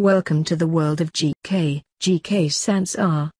Welcome to the world of GK. GK Sansar